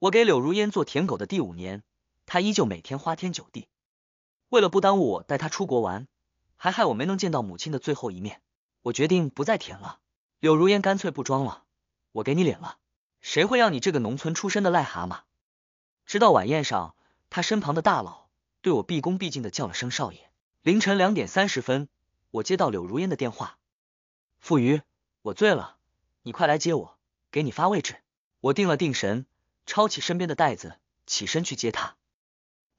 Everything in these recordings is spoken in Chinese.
我给柳如烟做舔狗的第五年，她依旧每天花天酒地。为了不耽误我带她出国玩，还害我没能见到母亲的最后一面，我决定不再舔了。柳如烟干脆不装了，我给你脸了，谁会让你这个农村出身的癞蛤蟆？直到晚宴上，他身旁的大佬对我毕恭毕敬的叫了声少爷。凌晨两点三十分，我接到柳如烟的电话，傅余，我醉了，你快来接我，给你发位置。我定了定神。抄起身边的袋子，起身去接他。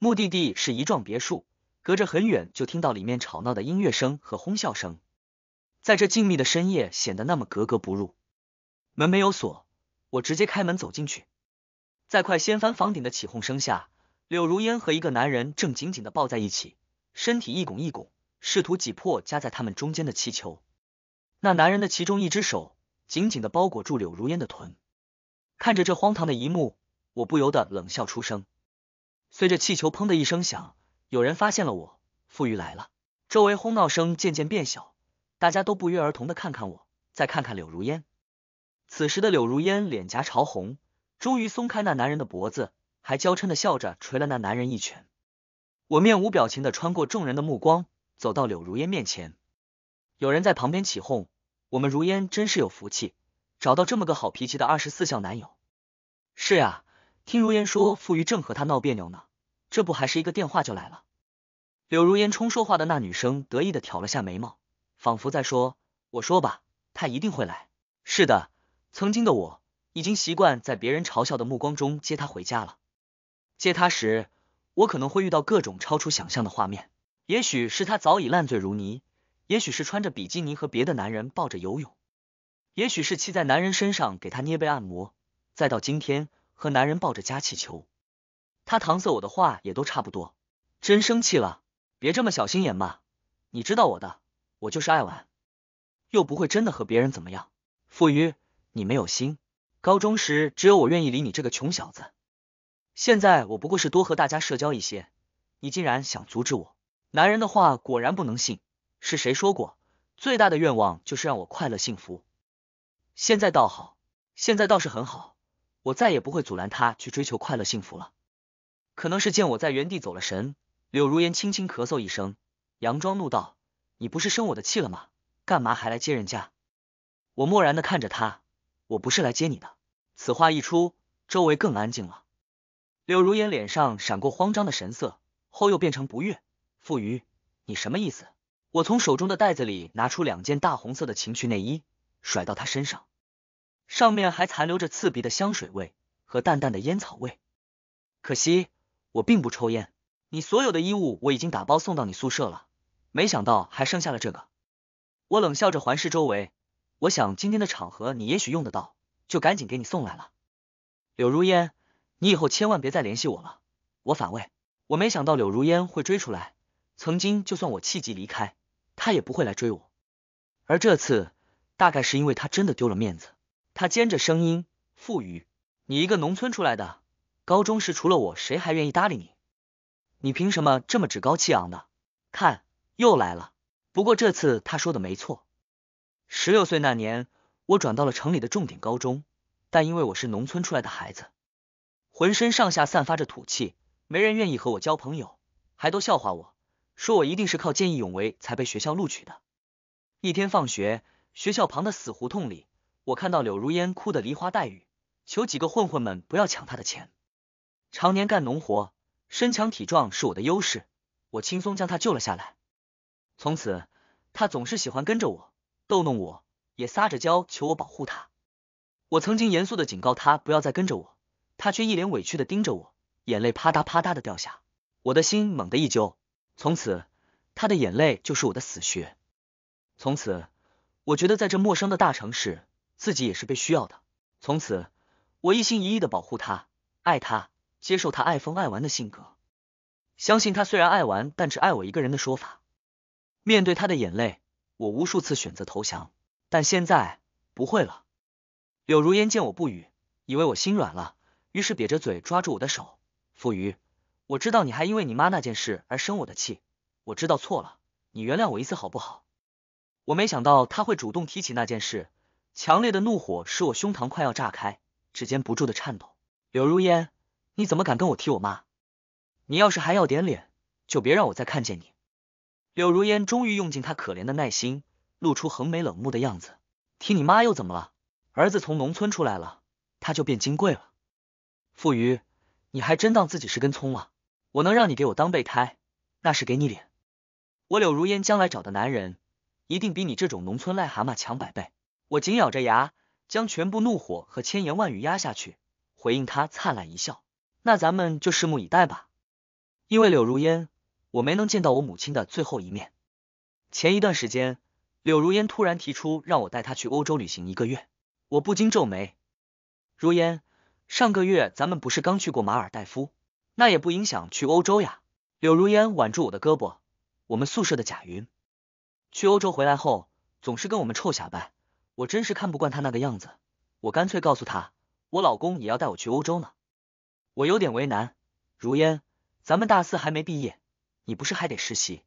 目的地是一幢别墅，隔着很远就听到里面吵闹的音乐声和哄笑声，在这静谧的深夜显得那么格格不入。门没有锁，我直接开门走进去，在快掀翻房顶的起哄声下，柳如烟和一个男人正紧紧的抱在一起，身体一拱一拱，试图挤破夹在他们中间的气球。那男人的其中一只手紧紧的包裹住柳如烟的臀，看着这荒唐的一幕。我不由得冷笑出声，随着气球砰的一声响，有人发现了我，富裕来了。周围哄闹声渐渐变小，大家都不约而同的看看我，再看看柳如烟。此时的柳如烟脸颊潮红，终于松开那男人的脖子，还娇嗔的笑着捶了那男人一拳。我面无表情的穿过众人的目光，走到柳如烟面前。有人在旁边起哄：“我们如烟真是有福气，找到这么个好脾气的二十四孝男友。”是呀。听如烟说，傅余正和他闹别扭呢，这不还是一个电话就来了？柳如烟冲说话的那女生得意的挑了下眉毛，仿佛在说：“我说吧，他一定会来。”是的，曾经的我已经习惯在别人嘲笑的目光中接他回家了。接他时，我可能会遇到各种超出想象的画面，也许是他早已烂醉如泥，也许是穿着比基尼和别的男人抱着游泳，也许是骑在男人身上给他捏背按摩，再到今天。和男人抱着夹气球，他搪塞我的话也都差不多。真生气了，别这么小心眼嘛！你知道我的，我就是爱玩，又不会真的和别人怎么样。傅余，你没有心。高中时只有我愿意理你这个穷小子，现在我不过是多和大家社交一些。你竟然想阻止我！男人的话果然不能信。是谁说过，最大的愿望就是让我快乐幸福？现在倒好，现在倒是很好。我再也不会阻拦他去追求快乐幸福了。可能是见我在原地走了神，柳如烟轻轻咳嗽一声，佯装怒道：“你不是生我的气了吗？干嘛还来接人家？”我漠然的看着他，我不是来接你的。此话一出，周围更安静了。柳如烟脸上闪过慌张的神色，后又变成不悦：“傅瑜，你什么意思？”我从手中的袋子里拿出两件大红色的情趣内衣，甩到他身上。上面还残留着刺鼻的香水味和淡淡的烟草味，可惜我并不抽烟。你所有的衣物我已经打包送到你宿舍了，没想到还剩下了这个。我冷笑着环视周围，我想今天的场合你也许用得到，就赶紧给你送来了。柳如烟，你以后千万别再联系我了。我反胃，我没想到柳如烟会追出来。曾经就算我气急离开，她也不会来追我，而这次大概是因为她真的丢了面子。他尖着声音，腹语：“你一个农村出来的，高中时除了我，谁还愿意搭理你？你凭什么这么趾高气昂的？看，又来了。不过这次他说的没错。十六岁那年，我转到了城里的重点高中，但因为我是农村出来的孩子，浑身上下散发着土气，没人愿意和我交朋友，还都笑话我，说我一定是靠见义勇为才被学校录取的。一天放学，学校旁的死胡同里。”我看到柳如烟哭得梨花带雨，求几个混混们不要抢她的钱。常年干农活，身强体壮是我的优势，我轻松将她救了下来。从此，她总是喜欢跟着我，逗弄我，也撒着娇求我保护她。我曾经严肃的警告她不要再跟着我，她却一脸委屈的盯着我，眼泪啪嗒啪嗒的掉下，我的心猛地一揪。从此，她的眼泪就是我的死穴。从此，我觉得在这陌生的大城市。自己也是被需要的。从此，我一心一意的保护他，爱他，接受他爱疯爱玩的性格，相信他虽然爱玩，但只爱我一个人的说法。面对他的眼泪，我无数次选择投降，但现在不会了。柳如烟见我不语，以为我心软了，于是瘪着嘴抓住我的手，傅瑜，我知道你还因为你妈那件事而生我的气，我知道错了，你原谅我一次好不好？我没想到他会主动提起那件事。强烈的怒火使我胸膛快要炸开，指尖不住的颤抖。柳如烟，你怎么敢跟我提我妈？你要是还要点脸，就别让我再看见你。柳如烟终于用尽她可怜的耐心，露出横眉冷目的样子。提你妈又怎么了？儿子从农村出来了，他就变金贵了。傅余，你还真当自己是根葱了？我能让你给我当备胎，那是给你脸。我柳如烟将来找的男人，一定比你这种农村癞蛤蟆强百倍。我紧咬着牙，将全部怒火和千言万语压下去，回应他灿烂一笑。那咱们就拭目以待吧。因为柳如烟，我没能见到我母亲的最后一面。前一段时间，柳如烟突然提出让我带她去欧洲旅行一个月，我不禁皱眉。如烟，上个月咱们不是刚去过马尔代夫？那也不影响去欧洲呀。柳如烟挽住我的胳膊，我们宿舍的贾云，去欧洲回来后总是跟我们臭瞎掰。我真是看不惯他那个样子，我干脆告诉他，我老公也要带我去欧洲呢。我有点为难，如烟，咱们大四还没毕业，你不是还得实习？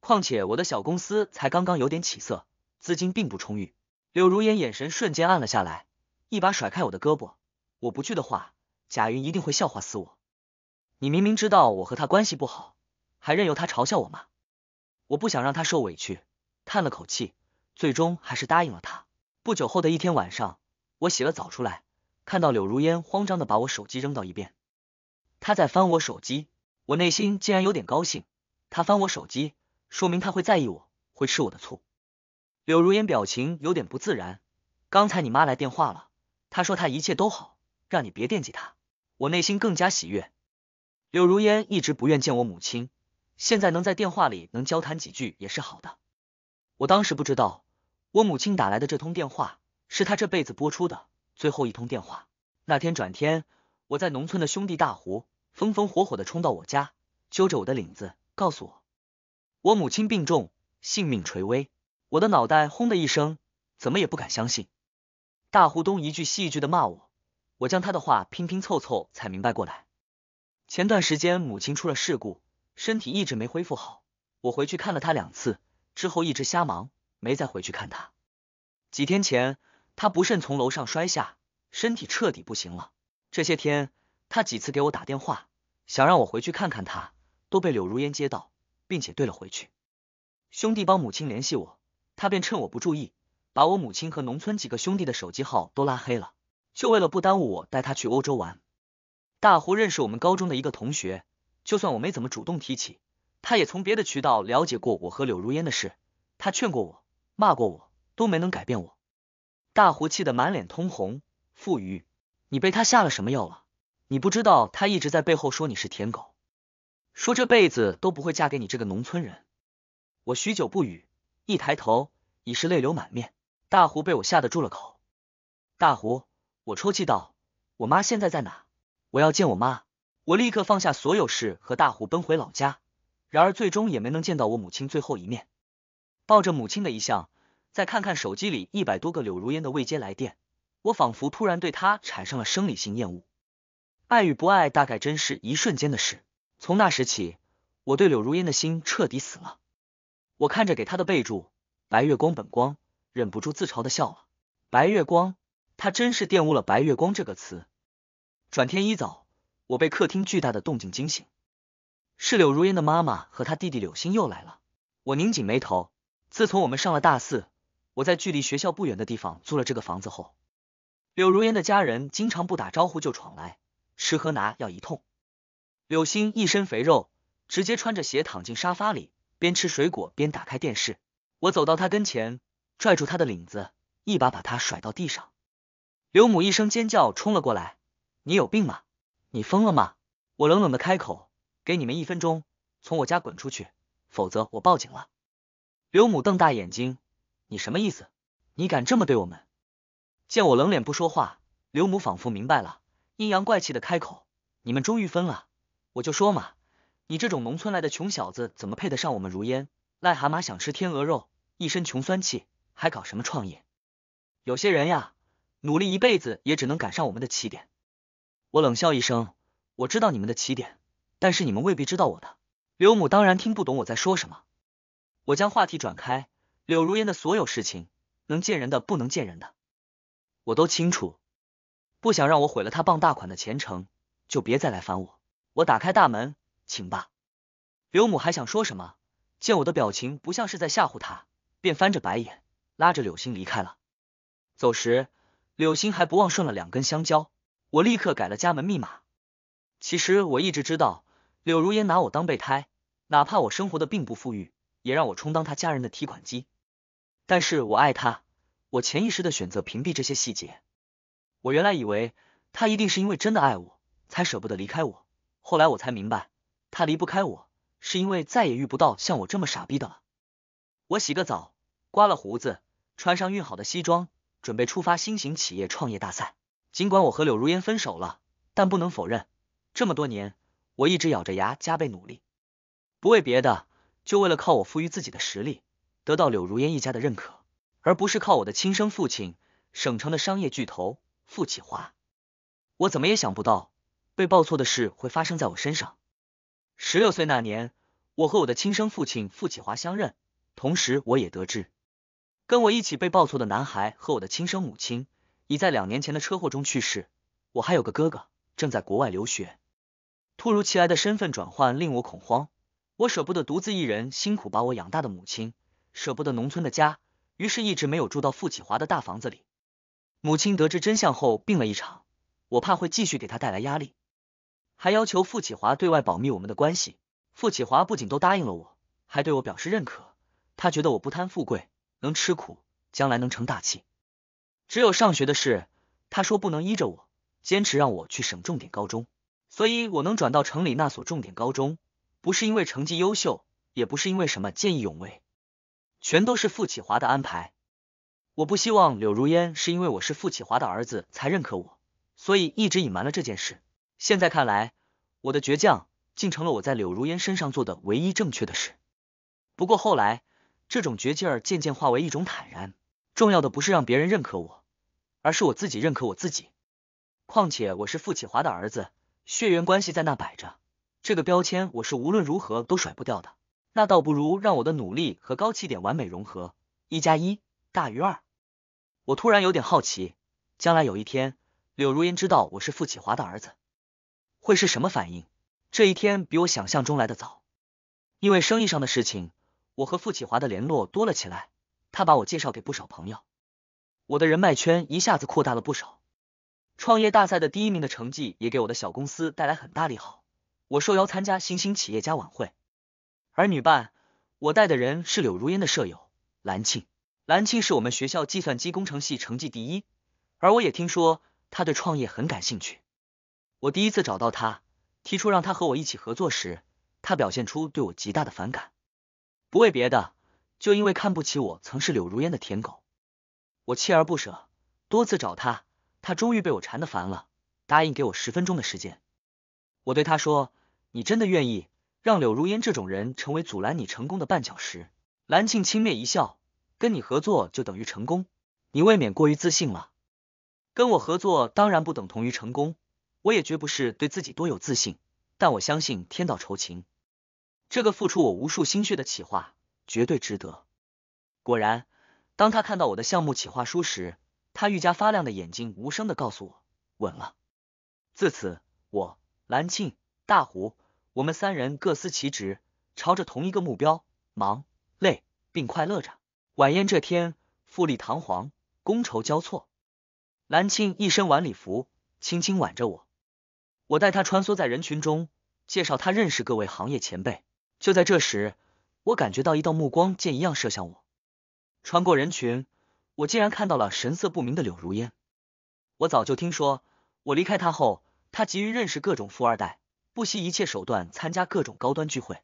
况且我的小公司才刚刚有点起色，资金并不充裕。柳如烟眼神瞬间暗了下来，一把甩开我的胳膊。我不去的话，贾云一定会笑话死我。你明明知道我和他关系不好，还任由他嘲笑我吗？我不想让他受委屈，叹了口气，最终还是答应了他。不久后的一天晚上，我洗了澡出来，看到柳如烟慌张的把我手机扔到一边，她在翻我手机，我内心竟然有点高兴，她翻我手机，说明她会在意我，会吃我的醋。柳如烟表情有点不自然，刚才你妈来电话了，她说她一切都好，让你别惦记她，我内心更加喜悦。柳如烟一直不愿见我母亲，现在能在电话里能交谈几句也是好的。我当时不知道。我母亲打来的这通电话，是她这辈子播出的最后一通电话。那天转天，我在农村的兄弟大胡风风火火的冲到我家，揪着我的领子，告诉我我母亲病重，性命垂危。我的脑袋轰的一声，怎么也不敢相信。大胡东一句西一句的骂我，我将他的话拼拼凑凑才明白过来。前段时间母亲出了事故，身体一直没恢复好，我回去看了他两次，之后一直瞎忙。没再回去看他。几天前，他不慎从楼上摔下，身体彻底不行了。这些天，他几次给我打电话，想让我回去看看他，都被柳如烟接到，并且怼了回去。兄弟帮母亲联系我，他便趁我不注意，把我母亲和农村几个兄弟的手机号都拉黑了，就为了不耽误我带他去欧洲玩。大胡认识我们高中的一个同学，就算我没怎么主动提起，他也从别的渠道了解过我和柳如烟的事，他劝过我。骂过我，都没能改变我。大胡气得满脸通红。傅瑜，你被他下了什么药了？你不知道他一直在背后说你是舔狗，说这辈子都不会嫁给你这个农村人。我许久不语，一抬头已是泪流满面。大胡被我吓得住了口。大胡，我抽泣道，我妈现在在哪？我要见我妈。我立刻放下所有事和大胡奔回老家，然而最终也没能见到我母亲最后一面。抱着母亲的遗像，再看看手机里一百多个柳如烟的未接来电，我仿佛突然对她产生了生理性厌恶。爱与不爱，大概真是一瞬间的事。从那时起，我对柳如烟的心彻底死了。我看着给她的备注“白月光本光”，忍不住自嘲的笑了。白月光，他真是玷污了“白月光”这个词。转天一早，我被客厅巨大的动静惊醒，是柳如烟的妈妈和她弟弟柳星又来了。我拧紧眉头。自从我们上了大四，我在距离学校不远的地方租了这个房子后，柳如烟的家人经常不打招呼就闯来，吃喝拿要一通。柳星一身肥肉，直接穿着鞋躺进沙发里，边吃水果边打开电视。我走到他跟前，拽住他的领子，一把把他甩到地上。柳母一声尖叫冲了过来：“你有病吗？你疯了吗？”我冷冷的开口：“给你们一分钟，从我家滚出去，否则我报警了。”刘母瞪大眼睛，你什么意思？你敢这么对我们？见我冷脸不说话，刘母仿佛明白了，阴阳怪气的开口：“你们终于分了，我就说嘛，你这种农村来的穷小子，怎么配得上我们如烟？癞蛤蟆想吃天鹅肉，一身穷酸气，还搞什么创业？有些人呀，努力一辈子也只能赶上我们的起点。”我冷笑一声，我知道你们的起点，但是你们未必知道我的。刘母当然听不懂我在说什么。我将话题转开，柳如烟的所有事情，能见人的不能见人的，我都清楚。不想让我毁了他傍大款的前程，就别再来烦我。我打开大门，请吧。柳母还想说什么，见我的表情不像是在吓唬他，便翻着白眼拉着柳星离开了。走时，柳星还不忘顺了两根香蕉。我立刻改了家门密码。其实我一直知道，柳如烟拿我当备胎，哪怕我生活的并不富裕。也让我充当他家人的提款机，但是我爱他，我潜意识的选择屏蔽这些细节。我原来以为他一定是因为真的爱我才舍不得离开我，后来我才明白他离不开我，是因为再也遇不到像我这么傻逼的了。我洗个澡，刮了胡子，穿上熨好的西装，准备出发新型企业创业大赛。尽管我和柳如烟分手了，但不能否认，这么多年我一直咬着牙加倍努力，不为别的。就为了靠我赋予自己的实力得到柳如烟一家的认可，而不是靠我的亲生父亲，省城的商业巨头傅启华。我怎么也想不到被报错的事会发生在我身上。十六岁那年，我和我的亲生父亲傅启华相认，同时我也得知，跟我一起被报错的男孩和我的亲生母亲已在两年前的车祸中去世。我还有个哥哥，正在国外留学。突如其来的身份转换令我恐慌。我舍不得独自一人辛苦把我养大的母亲，舍不得农村的家，于是一直没有住到傅启华的大房子里。母亲得知真相后病了一场，我怕会继续给他带来压力，还要求傅启华对外保密我们的关系。傅启华不仅都答应了我，还对我表示认可，他觉得我不贪富贵，能吃苦，将来能成大器。只有上学的事，他说不能依着我，坚持让我去省重点高中，所以我能转到城里那所重点高中。不是因为成绩优秀，也不是因为什么见义勇为，全都是傅启华的安排。我不希望柳如烟是因为我是傅启华的儿子才认可我，所以一直隐瞒了这件事。现在看来，我的倔强竟成了我在柳如烟身上做的唯一正确的事。不过后来，这种倔劲儿渐渐化为一种坦然。重要的不是让别人认可我，而是我自己认可我自己。况且我是傅启华的儿子，血缘关系在那摆着。这个标签我是无论如何都甩不掉的，那倒不如让我的努力和高起点完美融合，一加一大于二。我突然有点好奇，将来有一天柳如烟知道我是傅启华的儿子，会是什么反应？这一天比我想象中来的早，因为生意上的事情，我和傅启华的联络多了起来，他把我介绍给不少朋友，我的人脉圈一下子扩大了不少。创业大赛的第一名的成绩也给我的小公司带来很大利好。我受邀参加新兴企业家晚会，而女伴我带的人是柳如烟的舍友兰庆。兰庆是我们学校计算机工程系成绩第一，而我也听说他对创业很感兴趣。我第一次找到他，提出让他和我一起合作时，他表现出对我极大的反感。不为别的，就因为看不起我曾是柳如烟的舔狗。我锲而不舍，多次找他，他终于被我缠得烦了，答应给我十分钟的时间。我对他说。你真的愿意让柳如烟这种人成为阻拦你成功的绊脚石？蓝庆轻蔑一笑，跟你合作就等于成功，你未免过于自信了。跟我合作当然不等同于成功，我也绝不是对自己多有自信，但我相信天道酬勤，这个付出我无数心血的企划绝对值得。果然，当他看到我的项目企划书时，他愈加发亮的眼睛无声的告诉我，稳了。自此，我蓝庆大胡。我们三人各司其职，朝着同一个目标忙累并快乐着。晚宴这天，富丽堂皇，觥筹交错。兰庆一身晚礼服，轻轻挽着我，我带他穿梭在人群中，介绍他认识各位行业前辈。就在这时，我感觉到一道目光箭一样射向我，穿过人群，我竟然看到了神色不明的柳如烟。我早就听说，我离开他后，他急于认识各种富二代。不惜一切手段参加各种高端聚会，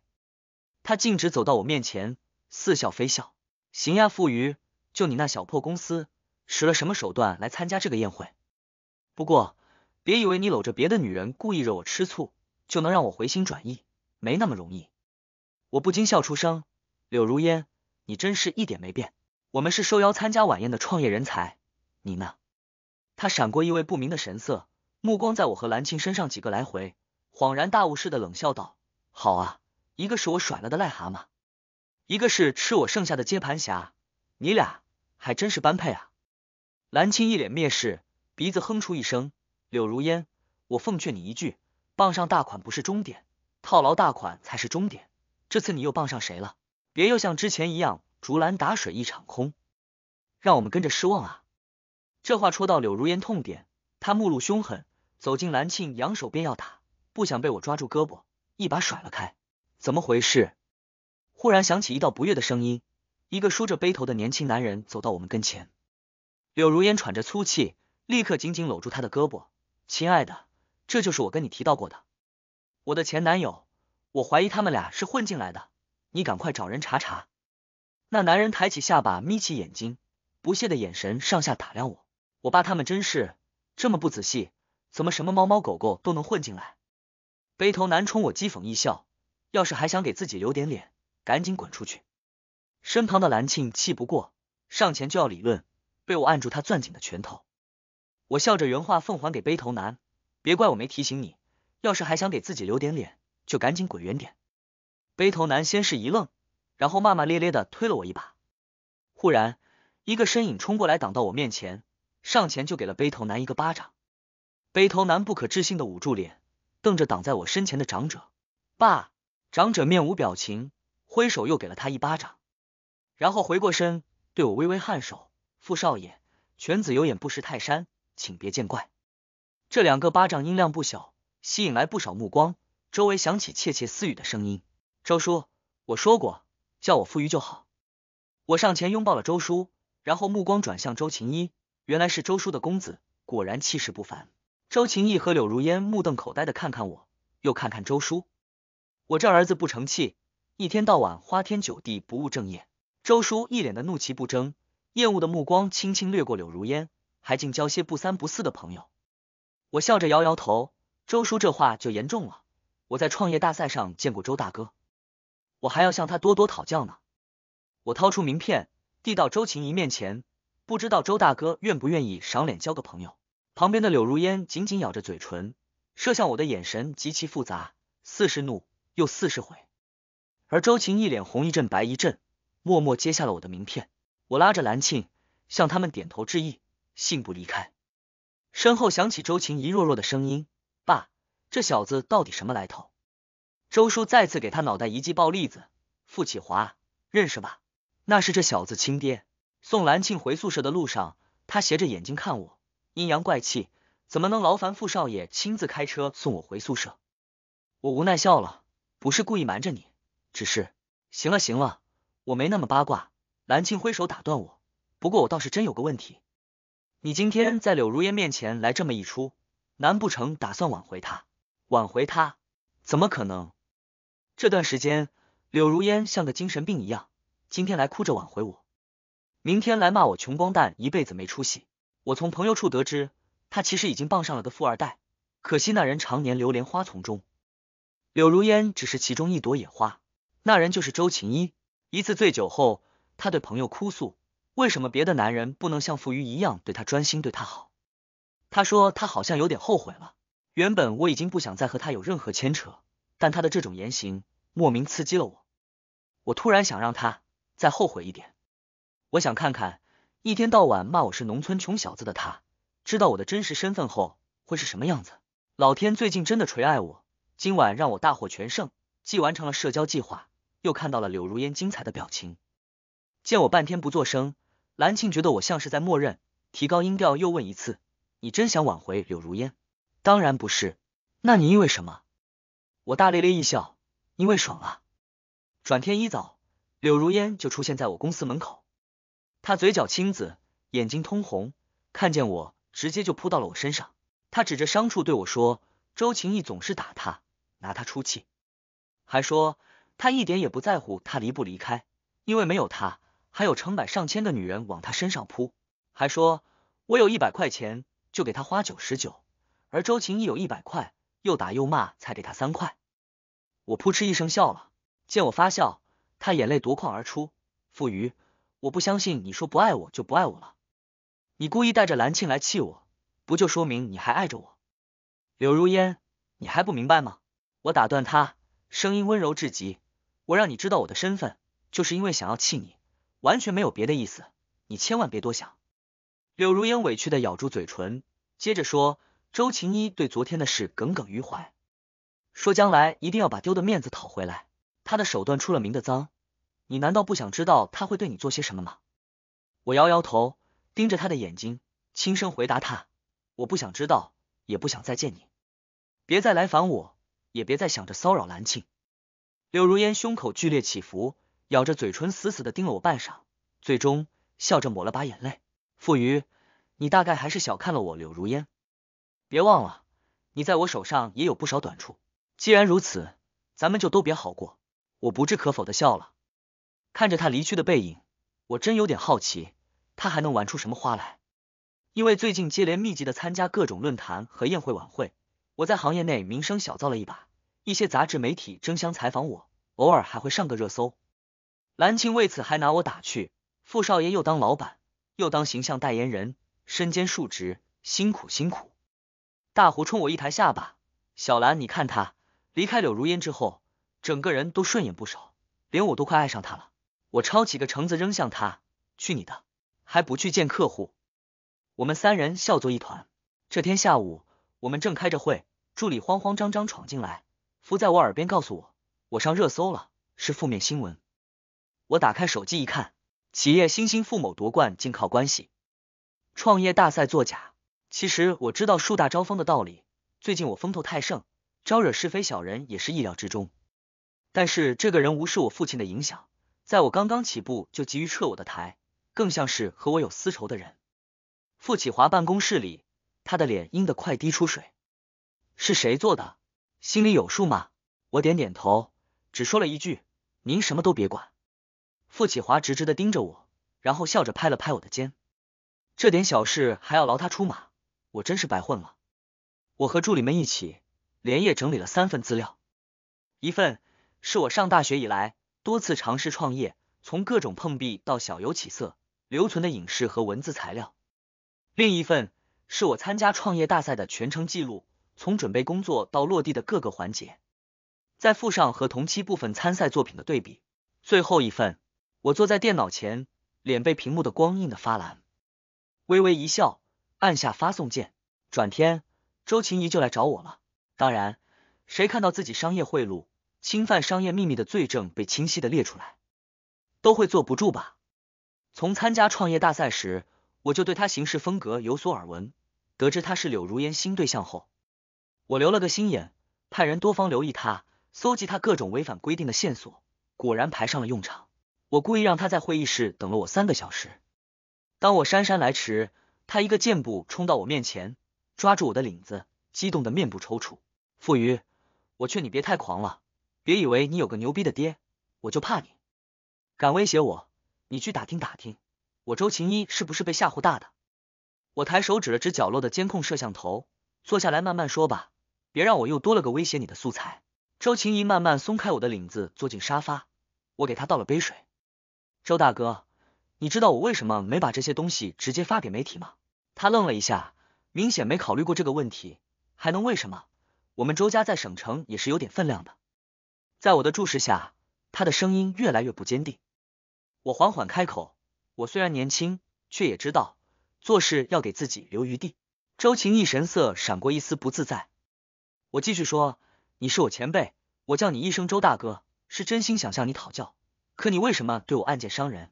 他径直走到我面前，似笑非笑：“行呀，傅余，就你那小破公司，使了什么手段来参加这个宴会？不过，别以为你搂着别的女人故意惹我吃醋，就能让我回心转意，没那么容易。”我不禁笑出声：“柳如烟，你真是一点没变。我们是受邀参加晚宴的创业人才，你呢？”他闪过意味不明的神色，目光在我和兰青身上几个来回。恍然大悟似的冷笑道：“好啊，一个是我甩了的癞蛤蟆，一个是吃我剩下的接盘侠，你俩还真是般配啊！”蓝青一脸蔑视，鼻子哼出一声：“柳如烟，我奉劝你一句，傍上大款不是终点，套牢大款才是终点。这次你又傍上谁了？别又像之前一样竹篮打水一场空，让我们跟着失望啊！”这话戳到柳如烟痛点，她目露凶狠，走进蓝庆，扬手便要打。不想被我抓住胳膊，一把甩了开。怎么回事？忽然响起一道不悦的声音。一个梳着背头的年轻男人走到我们跟前。柳如烟喘着粗气，立刻紧紧搂住他的胳膊。亲爱的，这就是我跟你提到过的我的前男友。我怀疑他们俩是混进来的，你赶快找人查查。那男人抬起下巴，眯起眼睛，不屑的眼神上下打量我。我爸他们真是这么不仔细，怎么什么猫猫狗狗都能混进来？背头男冲我讥讽一笑，要是还想给自己留点脸，赶紧滚出去。身旁的兰庆气不过，上前就要理论，被我按住他攥紧的拳头。我笑着原话奉还给背头男，别怪我没提醒你，要是还想给自己留点脸，就赶紧滚远点。背头男先是一愣，然后骂骂咧咧的推了我一把。忽然，一个身影冲过来挡到我面前，上前就给了背头男一个巴掌。背头男不可置信的捂住脸。瞪着挡在我身前的长者，爸。长者面无表情，挥手又给了他一巴掌，然后回过身对我微微颔首。傅少爷，犬子有眼不识泰山，请别见怪。这两个巴掌音量不小，吸引来不少目光，周围响起窃窃私语的声音。周叔，我说过叫我傅余就好。我上前拥抱了周叔，然后目光转向周琴一，原来是周叔的公子，果然气势不凡。周晴逸和柳如烟目瞪口呆的看看我，又看看周叔。我这儿子不成器，一天到晚花天酒地，不务正业。周叔一脸的怒气不争，厌恶的目光轻轻掠过柳如烟，还竟交些不三不四的朋友。我笑着摇摇头，周叔这话就严重了。我在创业大赛上见过周大哥，我还要向他多多讨教呢。我掏出名片，递到周晴怡面前，不知道周大哥愿不愿意赏脸交个朋友。旁边的柳如烟紧紧咬着嘴唇，射向我的眼神极其复杂，似是怒，又似是悔。而周晴一脸红一阵白一阵，默默接下了我的名片。我拉着兰庆向他们点头致意，信步离开。身后响起周晴一弱弱的声音：“爸，这小子到底什么来头？”周叔再次给他脑袋一记暴栗子：“傅启华认识吧？那是这小子亲爹。”送兰庆回宿舍的路上，他斜着眼睛看我。阴阳怪气，怎么能劳烦傅少爷亲自开车送我回宿舍？我无奈笑了，不是故意瞒着你，只是……行了行了，我没那么八卦。兰青挥手打断我，不过我倒是真有个问题，你今天在柳如烟面前来这么一出，难不成打算挽回她？挽回她？怎么可能？这段时间柳如烟像个精神病一样，今天来哭着挽回我，明天来骂我穷光蛋，一辈子没出息。我从朋友处得知，他其实已经傍上了个富二代，可惜那人常年流连花丛中，柳如烟只是其中一朵野花，那人就是周琴一。一次醉酒后，他对朋友哭诉，为什么别的男人不能像傅瑜一样对他专心对他好？他说他好像有点后悔了。原本我已经不想再和他有任何牵扯，但他的这种言行莫名刺激了我，我突然想让他再后悔一点，我想看看。一天到晚骂我是农村穷小子的他，知道我的真实身份后会是什么样子？老天最近真的垂爱我，今晚让我大获全胜，既完成了社交计划，又看到了柳如烟精彩的表情。见我半天不作声，蓝庆觉得我像是在默认，提高音调又问一次：“你真想挽回柳如烟？”“当然不是。”“那你因为什么？”我大咧咧一笑：“因为爽啊。”转天一早，柳如烟就出现在我公司门口。他嘴角青紫，眼睛通红，看见我直接就扑到了我身上。他指着伤处对我说：“周晴逸总是打他，拿他出气，还说他一点也不在乎他离不离开，因为没有他，还有成百上千的女人往他身上扑。”还说我有一百块钱就给他花九十九，而周晴逸有一百块，又打又骂才给他三块。我扑哧一声笑了，见我发笑，他眼泪夺眶而出。付余。我不相信你说不爱我就不爱我了，你故意带着兰庆来气我，不就说明你还爱着我？柳如烟，你还不明白吗？我打断他，声音温柔至极，我让你知道我的身份，就是因为想要气你，完全没有别的意思，你千万别多想。柳如烟委屈的咬住嘴唇，接着说，周晴一对昨天的事耿耿于怀，说将来一定要把丢的面子讨回来，他的手段出了名的脏。你难道不想知道他会对你做些什么吗？我摇摇头，盯着他的眼睛，轻声回答他：“我不想知道，也不想再见你，别再来烦我，也别再想着骚扰兰庆。”柳如烟胸口剧烈起伏，咬着嘴唇，死死的盯了我半晌，最终笑着抹了把眼泪。傅瑜，你大概还是小看了我。柳如烟，别忘了，你在我手上也有不少短处。既然如此，咱们就都别好过。我不置可否的笑了。看着他离去的背影，我真有点好奇，他还能玩出什么花来？因为最近接连密集的参加各种论坛和宴会晚会，我在行业内名声小造了一把，一些杂志媒体争相采访我，偶尔还会上个热搜。兰晴为此还拿我打趣：“傅少爷又当老板，又当形象代言人，身兼数职，辛苦辛苦。”大胡冲我一抬下巴：“小兰，你看他离开柳如烟之后，整个人都顺眼不少，连我都快爱上他了。”我抄起个橙子扔向他，去你的，还不去见客户？我们三人笑作一团。这天下午，我们正开着会，助理慌慌张张闯进来，伏在我耳边告诉我，我上热搜了，是负面新闻。我打开手机一看，企业新星父某夺冠，竟靠关系，创业大赛作假。其实我知道树大招风的道理，最近我风头太盛，招惹是非小人也是意料之中。但是这个人无视我父亲的影响。在我刚刚起步就急于撤我的台，更像是和我有私仇的人。傅启华办公室里，他的脸阴得快滴出水。是谁做的？心里有数吗？我点点头，只说了一句：“您什么都别管。”傅启华直直的盯着我，然后笑着拍了拍我的肩。这点小事还要劳他出马，我真是白混了。我和助理们一起连夜整理了三份资料，一份是我上大学以来。多次尝试创业，从各种碰壁到小有起色，留存的影视和文字材料。另一份是我参加创业大赛的全程记录，从准备工作到落地的各个环节。再附上和同期部分参赛作品的对比。最后一份，我坐在电脑前，脸被屏幕的光映的发蓝，微微一笑，按下发送键。转天，周晴怡就来找我了。当然，谁看到自己商业贿赂？侵犯商业秘密的罪证被清晰的列出来，都会坐不住吧？从参加创业大赛时，我就对他行事风格有所耳闻。得知他是柳如烟新对象后，我留了个心眼，派人多方留意他，搜集他各种违反规定的线索。果然排上了用场。我故意让他在会议室等了我三个小时。当我姗姗来迟，他一个箭步冲到我面前，抓住我的领子，激动的面部抽搐。傅瑜，我劝你别太狂了。别以为你有个牛逼的爹，我就怕你。敢威胁我，你去打听打听，我周琴一是不是被吓唬大的？我抬手指了指角落的监控摄像头，坐下来慢慢说吧，别让我又多了个威胁你的素材。周琴一慢慢松开我的领子，坐进沙发。我给他倒了杯水。周大哥，你知道我为什么没把这些东西直接发给媒体吗？他愣了一下，明显没考虑过这个问题，还能为什么？我们周家在省城也是有点分量的。在我的注视下，他的声音越来越不坚定。我缓缓开口：“我虽然年轻，却也知道做事要给自己留余地。”周晴逸神色闪过一丝不自在。我继续说：“你是我前辈，我叫你一声周大哥，是真心想向你讨教。可你为什么对我暗箭伤人？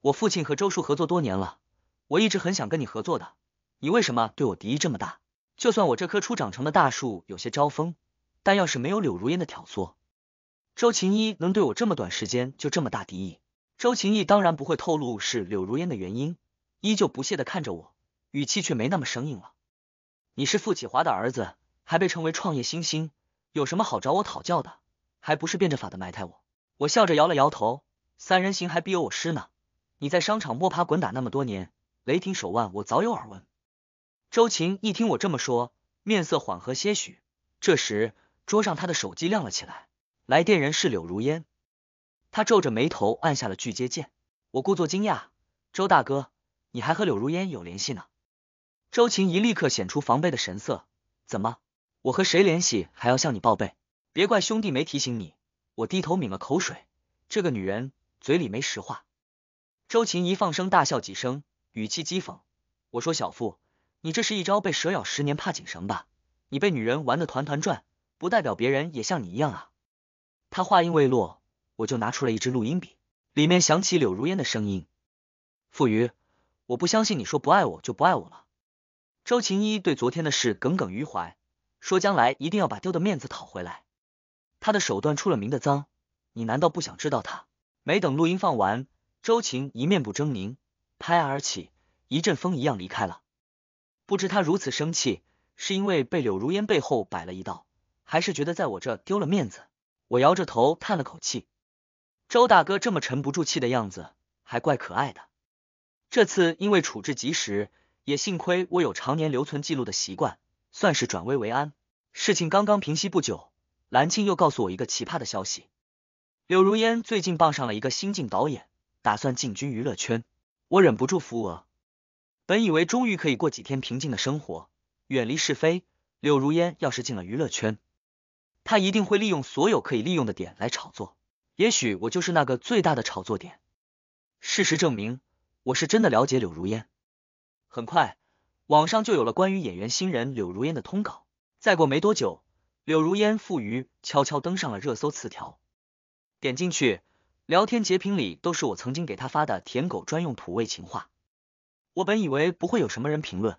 我父亲和周叔合作多年了，我一直很想跟你合作的，你为什么对我敌意这么大？就算我这棵初长成的大树有些招风，但要是没有柳如烟的挑唆。”周晴一能对我这么短时间就这么大敌意，周晴一当然不会透露是柳如烟的原因，依旧不屑的看着我，语气却没那么生硬了。你是傅启华的儿子，还被称为创业新星，有什么好找我讨教的？还不是变着法的埋汰我。我笑着摇了摇头，三人行还必有我师呢。你在商场摸爬滚打那么多年，雷霆手腕我早有耳闻。周琴一听我这么说，面色缓和些许。这时，桌上他的手机亮了起来。来电人是柳如烟，他皱着眉头按下了拒接键。我故作惊讶：“周大哥，你还和柳如烟有联系呢？”周晴怡立刻显出防备的神色：“怎么，我和谁联系还要向你报备？别怪兄弟没提醒你。”我低头抿了口水，这个女人嘴里没实话。周晴怡放声大笑几声，语气讥讽：“我说小傅，你这是一招被蛇咬十年怕井绳吧？你被女人玩的团团转，不代表别人也像你一样啊。”他话音未落，我就拿出了一支录音笔，里面响起柳如烟的声音：“傅瑜，我不相信你说不爱我就不爱我了。”周晴一对昨天的事耿耿于怀，说将来一定要把丢的面子讨回来。他的手段出了名的脏，你难道不想知道他？没等录音放完，周晴一面部狰狞，拍案而起，一阵风一样离开了。不知他如此生气，是因为被柳如烟背后摆了一道，还是觉得在我这丢了面子。我摇着头叹了口气，周大哥这么沉不住气的样子还怪可爱的。这次因为处置及时，也幸亏我有常年留存记录的习惯，算是转危为安。事情刚刚平息不久，蓝庆又告诉我一个奇葩的消息：柳如烟最近傍上了一个新晋导演，打算进军娱乐圈。我忍不住扶额，本以为终于可以过几天平静的生活，远离是非。柳如烟要是进了娱乐圈……他一定会利用所有可以利用的点来炒作，也许我就是那个最大的炒作点。事实证明，我是真的了解柳如烟。很快，网上就有了关于演员新人柳如烟的通稿。再过没多久，柳如烟富余悄悄登上了热搜词条。点进去，聊天截屏里都是我曾经给他发的舔狗专用土味情话。我本以为不会有什么人评论，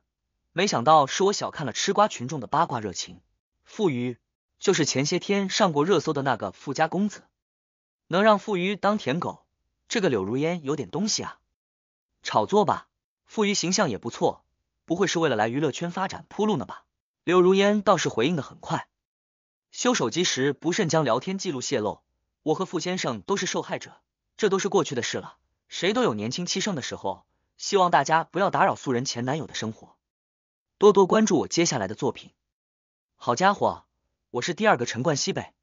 没想到是我小看了吃瓜群众的八卦热情。富余。就是前些天上过热搜的那个富家公子，能让傅余当舔狗，这个柳如烟有点东西啊！炒作吧，傅余形象也不错，不会是为了来娱乐圈发展铺路呢吧？柳如烟倒是回应的很快，修手机时不慎将聊天记录泄露，我和傅先生都是受害者，这都是过去的事了，谁都有年轻气盛的时候，希望大家不要打扰素人前男友的生活，多多关注我接下来的作品。好家伙！我是第二个陈冠希呗，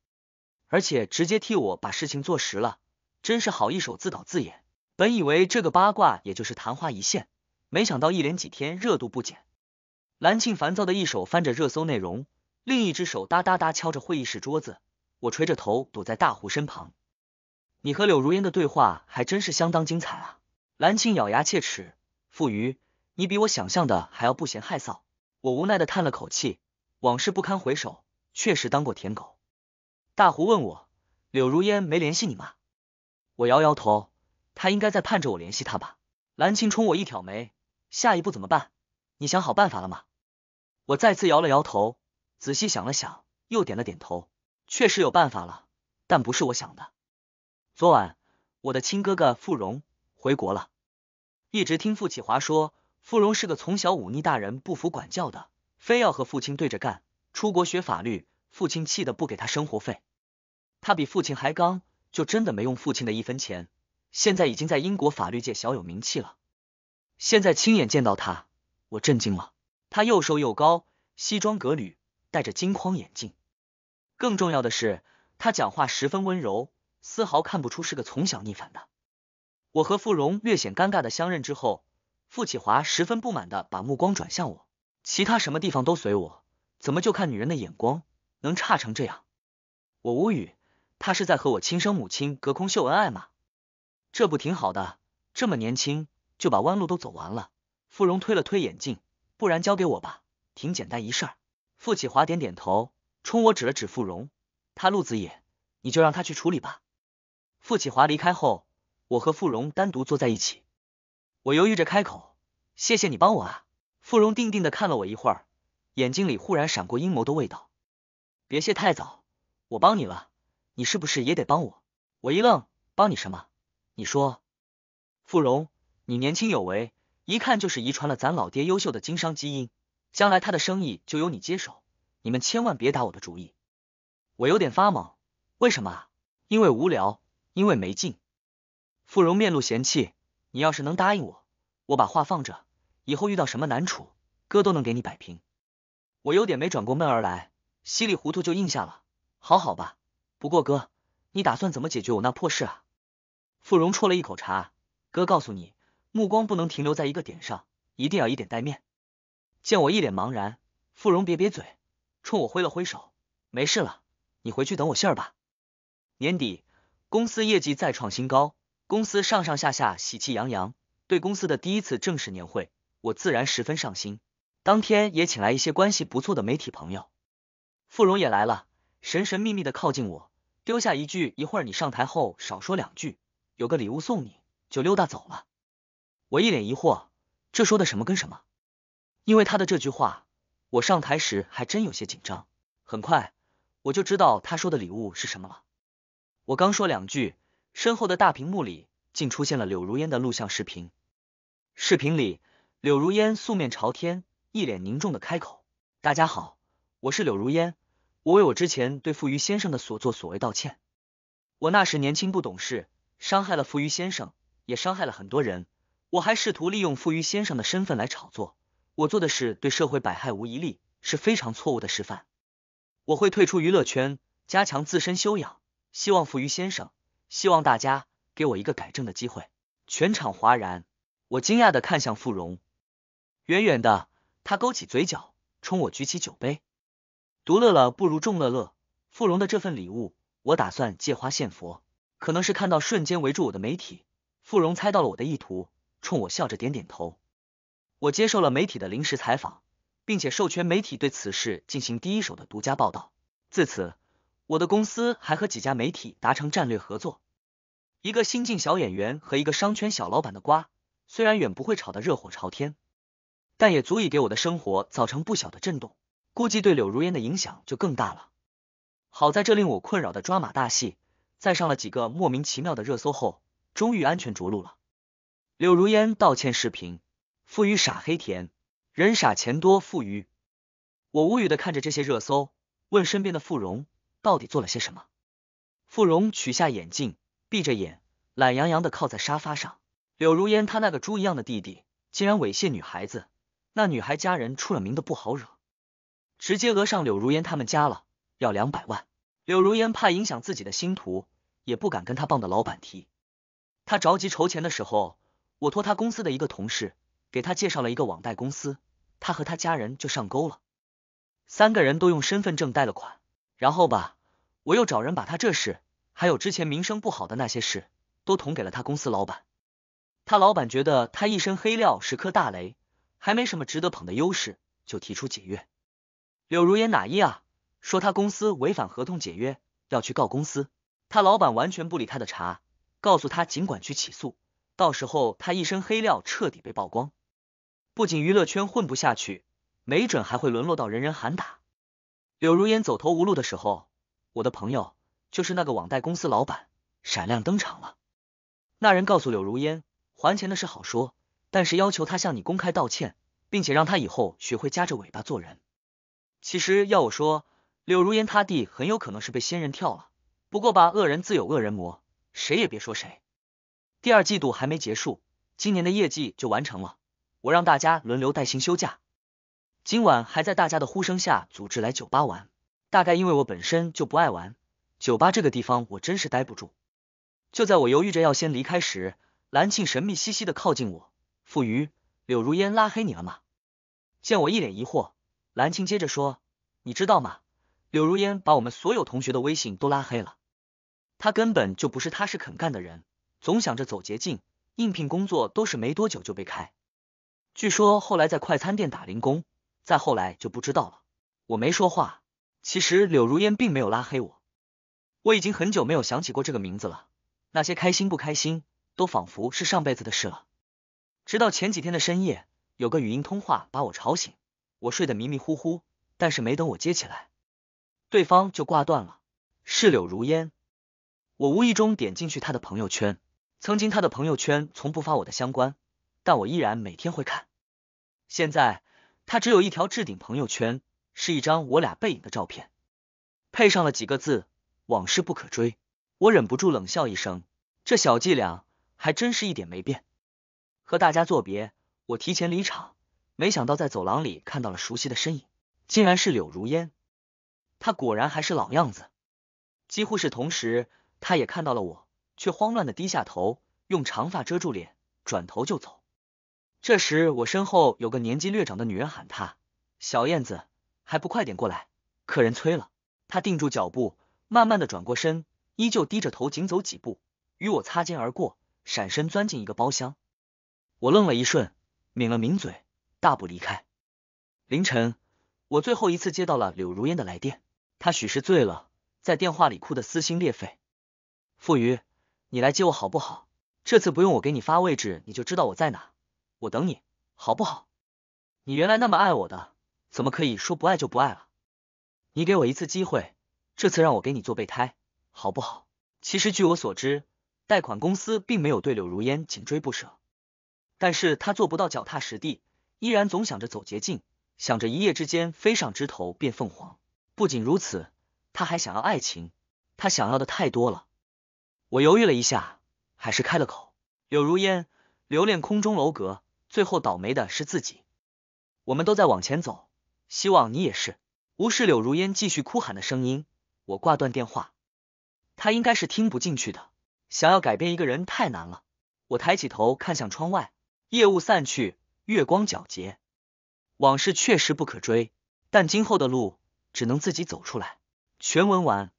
而且直接替我把事情做实了，真是好一手自导自演。本以为这个八卦也就是昙花一现，没想到一连几天热度不减。兰庆烦躁的一手翻着热搜内容，另一只手哒哒哒敲着会议室桌子。我垂着头躲在大胡身旁。你和柳如烟的对话还真是相当精彩啊！兰庆咬牙切齿：“傅瑜，你比我想象的还要不嫌害臊。”我无奈的叹了口气，往事不堪回首。确实当过舔狗。大胡问我，柳如烟没联系你吗？我摇摇头，他应该在盼着我联系他吧。蓝青冲我一挑眉，下一步怎么办？你想好办法了吗？我再次摇了摇头，仔细想了想，又点了点头，确实有办法了，但不是我想的。昨晚，我的亲哥哥傅荣回国了，一直听傅启华说，傅荣是个从小忤逆大人、不服管教的，非要和父亲对着干。出国学法律，父亲气得不给他生活费。他比父亲还刚，就真的没用父亲的一分钱。现在已经在英国法律界小有名气了。现在亲眼见到他，我震惊了。他又瘦又高，西装革履，戴着金框眼镜。更重要的是，他讲话十分温柔，丝毫看不出是个从小逆反的。我和傅荣略显尴尬的相认之后，傅启华十分不满的把目光转向我，其他什么地方都随我。怎么就看女人的眼光能差成这样？我无语，他是在和我亲生母亲隔空秀恩爱吗？这不挺好的，这么年轻就把弯路都走完了。傅荣推了推眼镜，不然交给我吧，挺简单一事儿。傅启华点点头，冲我指了指傅荣，他陆子野，你就让他去处理吧。傅启华离开后，我和傅荣单独坐在一起，我犹豫着开口，谢谢你帮我啊。傅荣定定的看了我一会儿。眼睛里忽然闪过阴谋的味道。别谢太早，我帮你了，你是不是也得帮我？我一愣，帮你什么？你说，富荣，你年轻有为，一看就是遗传了咱老爹优秀的经商基因，将来他的生意就由你接手。你们千万别打我的主意。我有点发懵，为什么？因为无聊，因为没劲。富荣面露嫌弃，你要是能答应我，我把话放着，以后遇到什么难处，哥都能给你摆平。我有点没转过闷儿来，稀里糊涂就应下了。好好吧，不过哥，你打算怎么解决我那破事啊？傅荣啜了一口茶，哥告诉你，目光不能停留在一个点上，一定要以点带面。见我一脸茫然，傅荣瘪瘪嘴，冲我挥了挥手，没事了，你回去等我信儿吧。年底，公司业绩再创新高，公司上上下下喜气洋洋，对公司的第一次正式年会，我自然十分上心。当天也请来一些关系不错的媒体朋友，傅荣也来了，神神秘秘的靠近我，丢下一句：“一会儿你上台后少说两句，有个礼物送你。”就溜达走了。我一脸疑惑，这说的什么跟什么？因为他的这句话，我上台时还真有些紧张。很快，我就知道他说的礼物是什么了。我刚说两句，身后的大屏幕里竟出现了柳如烟的录像视频。视频里，柳如烟素面朝天。一脸凝重的开口：“大家好，我是柳如烟，我为我之前对傅余先生的所作所为道歉。我那时年轻不懂事，伤害了傅余先生，也伤害了很多人。我还试图利用傅余先生的身份来炒作，我做的事对社会百害无一利，是非常错误的示范。我会退出娱乐圈，加强自身修养，希望傅余先生，希望大家给我一个改正的机会。”全场哗然，我惊讶的看向傅荣，远远的。他勾起嘴角，冲我举起酒杯。独乐乐不如众乐乐。傅荣的这份礼物，我打算借花献佛。可能是看到瞬间围住我的媒体，傅荣猜到了我的意图，冲我笑着点点头。我接受了媒体的临时采访，并且授权媒体对此事进行第一手的独家报道。自此，我的公司还和几家媒体达成战略合作。一个新晋小演员和一个商圈小老板的瓜，虽然远不会炒得热火朝天。但也足以给我的生活造成不小的震动，估计对柳如烟的影响就更大了。好在，这令我困扰的抓马大戏，在上了几个莫名其妙的热搜后，终于安全着陆了。柳如烟道歉视频，富余傻黑甜，人傻钱多富余。我无语的看着这些热搜，问身边的傅荣到底做了些什么。傅荣取下眼镜，闭着眼，懒洋洋的靠在沙发上。柳如烟，他那个猪一样的弟弟，竟然猥亵女孩子。那女孩家人出了名的不好惹，直接讹上柳如烟他们家了，要两百万。柳如烟怕影响自己的星途，也不敢跟他傍的老板提。他着急筹钱的时候，我托他公司的一个同事给他介绍了一个网贷公司，他和他家人就上钩了。三个人都用身份证贷了款，然后吧，我又找人把他这事，还有之前名声不好的那些事，都捅给了他公司老板。他老板觉得他一身黑料是颗大雷。还没什么值得捧的优势，就提出解约。柳如烟哪一啊？说他公司违反合同解约，要去告公司。他老板完全不理他的茬，告诉他尽管去起诉，到时候他一身黑料彻底被曝光，不仅娱乐圈混不下去，没准还会沦落到人人喊打。柳如烟走投无路的时候，我的朋友就是那个网贷公司老板闪亮登场了。那人告诉柳如烟，还钱的事好说。但是要求他向你公开道歉，并且让他以后学会夹着尾巴做人。其实要我说，柳如烟他弟很有可能是被仙人跳了。不过吧，恶人自有恶人磨，谁也别说谁。第二季度还没结束，今年的业绩就完成了。我让大家轮流带薪休假，今晚还在大家的呼声下组织来酒吧玩。大概因为我本身就不爱玩酒吧这个地方，我真是待不住。就在我犹豫着要先离开时，蓝庆神秘兮兮的靠近我。傅余，柳如烟拉黑你了吗？见我一脸疑惑，兰青接着说：“你知道吗？柳如烟把我们所有同学的微信都拉黑了。他根本就不是踏实肯干的人，总想着走捷径，应聘工作都是没多久就被开。据说后来在快餐店打零工，再后来就不知道了。”我没说话。其实柳如烟并没有拉黑我，我已经很久没有想起过这个名字了。那些开心不开心，都仿佛是上辈子的事了。直到前几天的深夜，有个语音通话把我吵醒。我睡得迷迷糊糊，但是没等我接起来，对方就挂断了。是柳如烟。我无意中点进去他的朋友圈，曾经他的朋友圈从不发我的相关，但我依然每天会看。现在他只有一条置顶朋友圈，是一张我俩背影的照片，配上了几个字：“往事不可追。”我忍不住冷笑一声，这小伎俩还真是一点没变。和大家作别，我提前离场，没想到在走廊里看到了熟悉的身影，竟然是柳如烟。她果然还是老样子。几乎是同时，她也看到了我，却慌乱的低下头，用长发遮住脸，转头就走。这时，我身后有个年纪略长的女人喊她：“小燕子，还不快点过来，客人催了。”她定住脚步，慢慢的转过身，依旧低着头，紧走几步，与我擦肩而过，闪身钻进一个包厢。我愣了一瞬，抿了抿嘴，大步离开。凌晨，我最后一次接到了柳如烟的来电，她许是醉了，在电话里哭得撕心裂肺。傅瑜，你来接我好不好？这次不用我给你发位置，你就知道我在哪。我等你，好不好？你原来那么爱我的，怎么可以说不爱就不爱了？你给我一次机会，这次让我给你做备胎，好不好？其实据我所知，贷款公司并没有对柳如烟紧追不舍。但是他做不到脚踏实地，依然总想着走捷径，想着一夜之间飞上枝头变凤凰。不仅如此，他还想要爱情，他想要的太多了。我犹豫了一下，还是开了口：“柳如烟，留恋空中楼阁，最后倒霉的是自己。”我们都在往前走，希望你也是。无视柳如烟继续哭喊的声音，我挂断电话。他应该是听不进去的。想要改变一个人太难了。我抬起头看向窗外。夜雾散去，月光皎洁。往事确实不可追，但今后的路只能自己走出来。全文完。